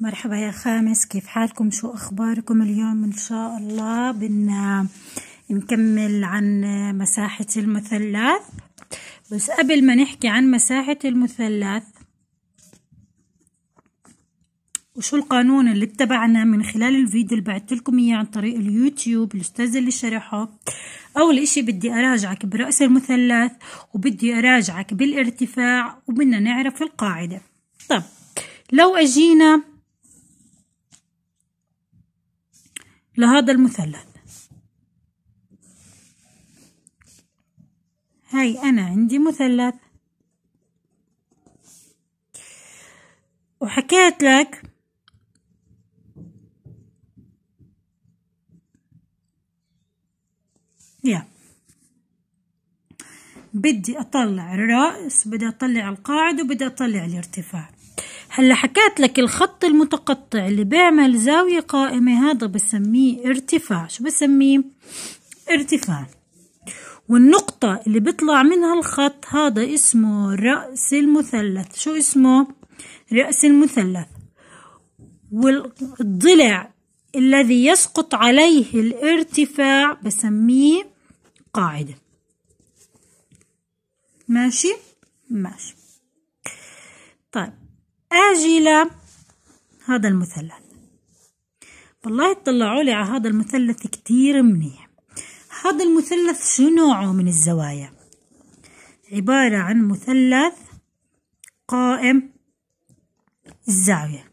مرحبا يا خامس كيف حالكم شو اخباركم اليوم ان شاء الله بدنا نكمل عن مساحة المثلث بس قبل ما نحكي عن مساحة المثلث وشو القانون اللي اتبعنا من خلال الفيديو اللي بعت لكم اياه عن طريق اليوتيوب الاستاذ اللي شرحه اول اشي بدي اراجعك برأس المثلث وبدي اراجعك بالارتفاع وبدنا نعرف القاعدة طب لو اجينا لهذا المثلث هاي أنا عندي مثلث وحكيت لك يا بدي أطلع الرأس بدي أطلع القاعدة وبدي أطلع الارتفاع هلا حكيت لك الخط المتقطع اللي بيعمل زاوية قائمة هذا بسميه ارتفاع شو بسميه ارتفاع والنقطة اللي بيطلع منها الخط هذا اسمه رأس المثلث شو اسمه رأس المثلث والضلع الذي يسقط عليه الارتفاع بسميه قاعدة ماشي ماشي طيب آجلة هذا المثلث والله اطلعوا لي على هذا المثلث كتير منيح هذا المثلث شو نوعه من الزوايا عبارة عن مثلث قائم الزاوية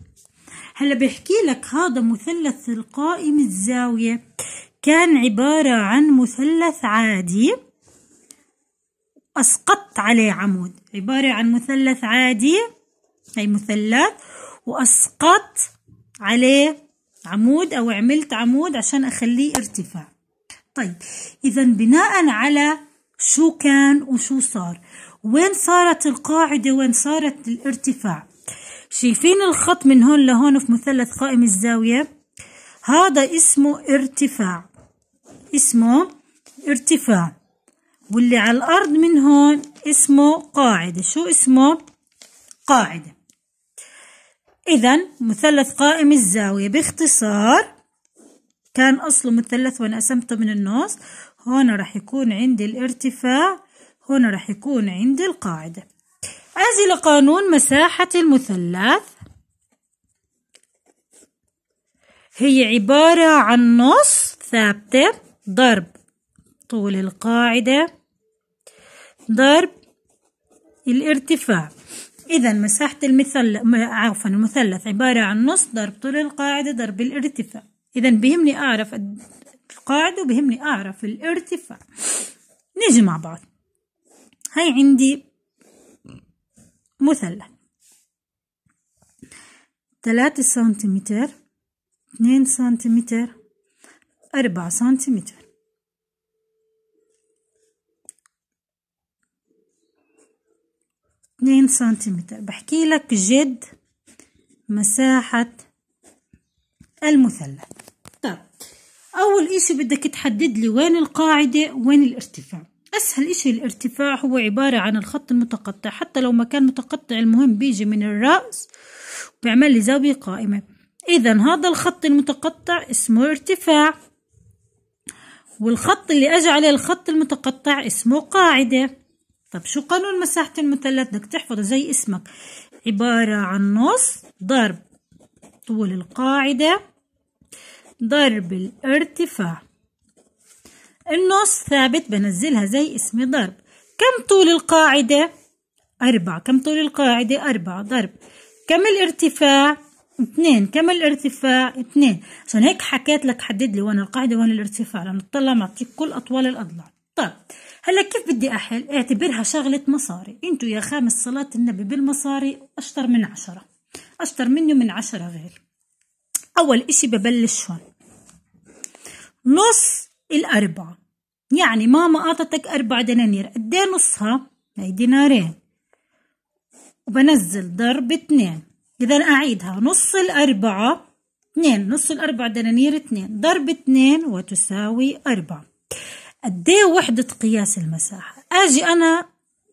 هلا بيحكي لك هذا مثلث القائم الزاوية كان عبارة عن مثلث عادي أسقطت عليه عمود عبارة عن مثلث عادي هي مثلث وأسقط عليه عمود أو عملت عمود عشان أخليه ارتفاع طيب إذا بناء على شو كان وشو صار وين صارت القاعدة وين صارت الارتفاع شايفين الخط من هون لهون في مثلث قائم الزاوية هذا اسمه ارتفاع اسمه ارتفاع واللي على الأرض من هون اسمه قاعدة شو اسمه قاعدة إذا مثلث قائم الزاوية باختصار كان أصله مثلث وأنا قسمته من النص هون راح يكون عندي الارتفاع هون راح يكون عندي القاعدة أزل قانون مساحة المثلث هي عبارة عن نص ثابتة ضرب طول القاعدة ضرب الارتفاع إذا مساحة المثل عفوا المثلث عبارة عن نص ضرب طول القاعدة ضرب الارتفاع إذا بهمني أعرف القاعدة وبهمني أعرف الارتفاع نيجي مع بعض هاي عندي مثلث ثلاثة سنتيمتر اثنين سنتيمتر أربعة سنتيمتر 2 سنتيمتر بحكي لك جد مساحة المثلث طب أول إشي بدك تحدد لي وين القاعدة وين الارتفاع أسهل إشي الارتفاع هو عبارة عن الخط المتقطع حتى لو ما كان متقطع المهم بيجي من الرأس بيعمل لي زاوية قائمة إذا هذا الخط المتقطع اسمه ارتفاع والخط اللي أجى عليه الخط المتقطع اسمه قاعدة طب شو قانون مساحة المثلث بدك تحفظه زي اسمك عبارة عن نص ضرب طول القاعدة ضرب الارتفاع النص ثابت بنزلها زي اسم ضرب كم طول القاعدة؟ أربعة كم طول القاعدة؟ أربعة ضرب كم الارتفاع؟ اثنين كم الارتفاع؟ اثنين عشان هيك حكيت لك حدد لي وين القاعدة وين الارتفاع لنطلع تطلع معطيك كل أطوال الأضلاع طيب هلا كيف بدي احل اعتبرها شغله مصاري انتو يا خامس صلاه النبي بالمصاري اشطر من عشرة اشطر مني من عشرة غير اول اشي ببلش هون نص الاربعه يعني ماما اعطتك اربع دنانير قد إيه نصها هي دينارين وبنزل ضرب اتنين اذا اعيدها نص الاربعه اتنين نص الاربع دنانير اتنين ضرب اتنين وتساوي اربعه ايه وحدة قياس المساحة أجي أنا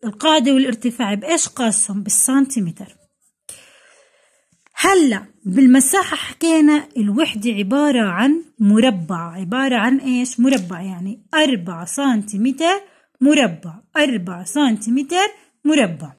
القاعدة والارتفاع بإيش قاسهم بالسنتيمتر هلا بالمساحة حكينا الوحدة عبارة عن مربع عبارة عن إيش مربع يعني أربعة سنتيمتر مربع أربعة سنتيمتر مربع